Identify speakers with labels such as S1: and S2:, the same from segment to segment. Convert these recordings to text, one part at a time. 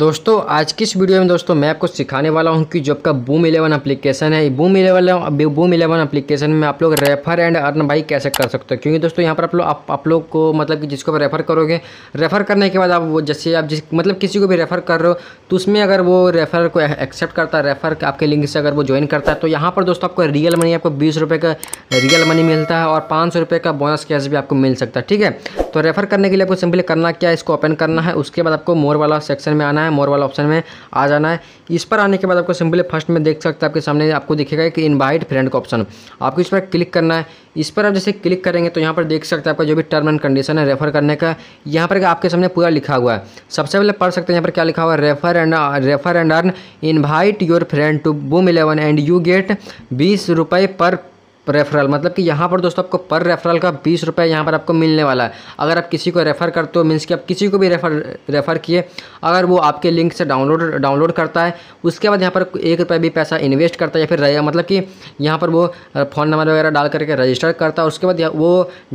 S1: दोस्तों आज की इस वीडियो में दोस्तों मैं आपको सिखाने वाला हूं कि जो आपका बूम इलेवन एप्लीकेशन है Boom eleven Boom eleven application में आप लोग रेफर एंड अर्न भाई कैसे कर सकते हो क्योंकि दोस्तों यहां पर आप लोग आप, आप लोग को मतलब कि जिसको आप रेफर करोगे रेफर करने के बाद आप वो जैसे आप जिस मतलब किसी को भी रेफर कर रहे हो तो उसमें अगर वो रेफर को एक्सेप्ट करता है रेफर आपके लिंक से अगर वो ज्वाइन करता है तो यहाँ पर दोस्तों आपको रियल मनी आपको बीस का रियल मनी मिलता है और पाँच का बोनस कैश भी आपको मिल सकता है ठीक है तो रेफ़र करने के लिए आपको सिंपली करना क्या है इसको ओपन करना है उसके बाद आपको मोर वाला सेक्शन में आना है मोर वाला ऑप्शन में आ जाना है इस पर आने के बाद आपको सिंपली फर्स्ट में देख सकते हैं आपके सामने आपको दिखेगा कि इन्वाइट फ्रेंड का ऑप्शन आपको इस पर क्लिक करना है इस पर आप जैसे क्लिक करेंगे तो यहाँ पर देख सकते हैं आपका जो भी टर्म एंड कंडीशन है रेफ़र करने का यहाँ पर आपके सामने पूरा लिखा हुआ है सबसे पहले पढ़ सकते हैं यहाँ पर क्या लिखा हुआ है refer and refer and earn invite your friend to Boom eleven and you get बीस रुपये पर रेफरल मतलब कि यहाँ पर दोस्तों आपको पर रेफरल का बीस रुपये यहाँ पर आपको मिलने वाला है अगर आप किसी को रेफ़र करते हो मीन्स कि आप किसी को भी रेफ़र रेफ़र किए अगर वो आपके लिंक से डाउनलोड डाउनलोड करता है उसके बाद यहाँ पर एक रुपये भी पैसा इन्वेस्ट करता है या फिर मतलब कि यहाँ पर वो फ़ोन नंबर वगैरह डाल करके रजिस्टर करता है उसके बाद वो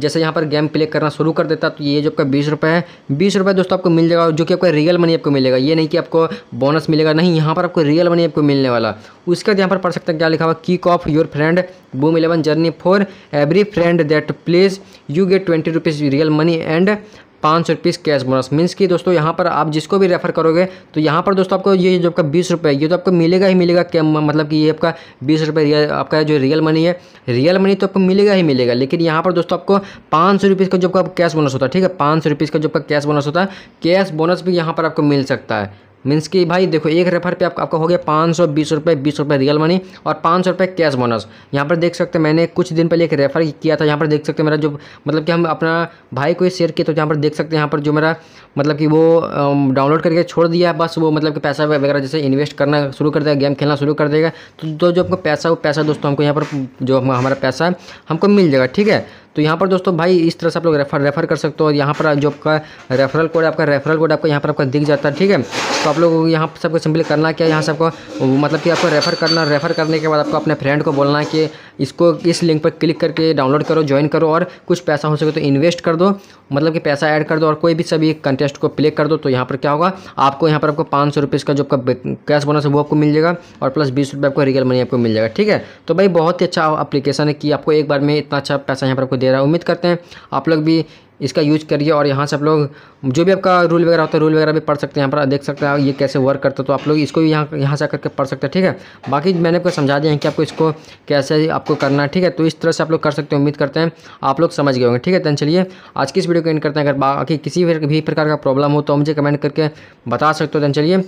S1: जैसे यहाँ पर गेम प्ले करना शुरू कर देता है तो ये जो आपका बीस है बीस रुपये दोस्तों आपको मिल जाएगा जो कि आपका रियल मनी आपको मिलेगा ये नहीं कि आपको बोनस मिलेगा नहीं यहाँ पर आपको रियल मनी आपको मिलने वाला उसके बाद यहाँ पर पढ़ सकते हैं क्या लिखा हुआ kick off your friend Boom eleven journey for every friend that plays you get twenty rupees real money and पाँच सौ रुपीज़ कैश बोनस मीन्स कि दोस्तों यहाँ पर आप जिसको भी रेफर करोगे तो यहाँ पर दोस्तों आपको ये जो आपका बीस रुपये ये तो आपको मिलेगा ही मिलेगा क्या मतलब कि ये आपका बीस रुपये आपका जो रियल मनी है रियल मनी तो आपको मिलेगा ही मिलेगा लेकिन यहाँ पर दोस्तों आपको पाँच सौ रुपीज़ का जो आपका कैश बोनस होता है ठीक है पाँच सौ रुपीज़ का जो आपका कैश बोनस होता है कैश बोनस भी यहाँ पर आपको मिल सकता है मीन्स कि भाई देखो एक रेफर पे आपका आपका हो गया पाँच सौ बीस रुपये बीस रुपये रियल मनी और पाँच सौ रुपये कैश बोनस यहाँ पर देख सकते हैं मैंने कुछ दिन पहले एक रेफर किया था यहाँ पर देख सकते हैं मेरा जो मतलब कि हम अपना भाई को शेयर किया तो यहाँ पर देख सकते हैं यहाँ पर जो मेरा मतलब कि वो डाउनलोड करके छोड़ दिया बस वो मतलब कि पैसा वगैरह जैसे इन्वेस्ट करना शुरू कर देगा गेम खेलना शुरू कर देगा तो, तो जो आपका पैसा वो पैसा दोस्तों हमको यहाँ पर जो हमारा पैसा हमको मिल जाएगा ठीक है तो यहाँ पर दोस्तों भाई इस तरह से आप लोग रेफर रेफर कर सकते हो और यहाँ पर जो आपका रेफरल कोड आपका रेफरल कोड आपका यहाँ पर आपका दिख जाता है ठीक है तो आप लोग यहाँ पर सबको सिंपली करना क्या यहाँ से आपको मतलब कि आपको रेफर करना रेफर करने के बाद आपको अपने फ्रेंड को बोलना है कि इसको इस लिंक पर क्लिक करके डाउनलोड करो ज्वाइन करो और कुछ पैसा हो सके तो इन्वेस्ट कर दो मतलब कि पैसा ऐड कर दो और कोई भी सभी कंटेस्ट को प्ले कर दो तो यहाँ पर क्या होगा आपको यहाँ पर आपको पाँच सौ रुपये का जो आपका कैश बोनस है वो आपको मिल जाएगा और प्लस बीस रुपये आपको रियल मनी आपको मिल जाएगा ठीक है तो भाई बहुत ही अच्छा अप्लीकेशन है कि आपको एक बार में इतना अच्छा पैसा यहाँ पर आपको दे रहा है उम्मीद करते हैं आप लोग भी इसका यूज करिए और यहाँ से आप लोग जो भी आपका रूल वगैरह होता है रूल वगैरह भी पढ़ सकते हैं यहाँ पर देख सकते हैं ये कैसे वर्क करता है तो आप लोग इसको भी यहाँ यहाँ से करके पढ़ सकते हैं ठीक है बाकी मैंने आपको समझा दिया है कि आपको इसको कैसे आपको करना है ठीक है तो इस तरह से आप लोग कर सकते हैं उम्मीद करते हैं आप लोग समझ गए होंगे ठीक है तो चलिए आज की इस वीडियो को एंड करते हैं अगर बाकी किसी भी प्रकार का प्रॉब्लम हो तो मुझे कमेंट करके बता सकते हो तो चलिए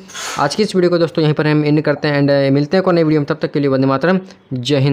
S1: आज की इस वीडियो को दोस्तों यहीं पर हम एंड करते हैं एंड मिलते हैं को नई वीडियो में तब तक के लिए बंदे मातरम जय हिंद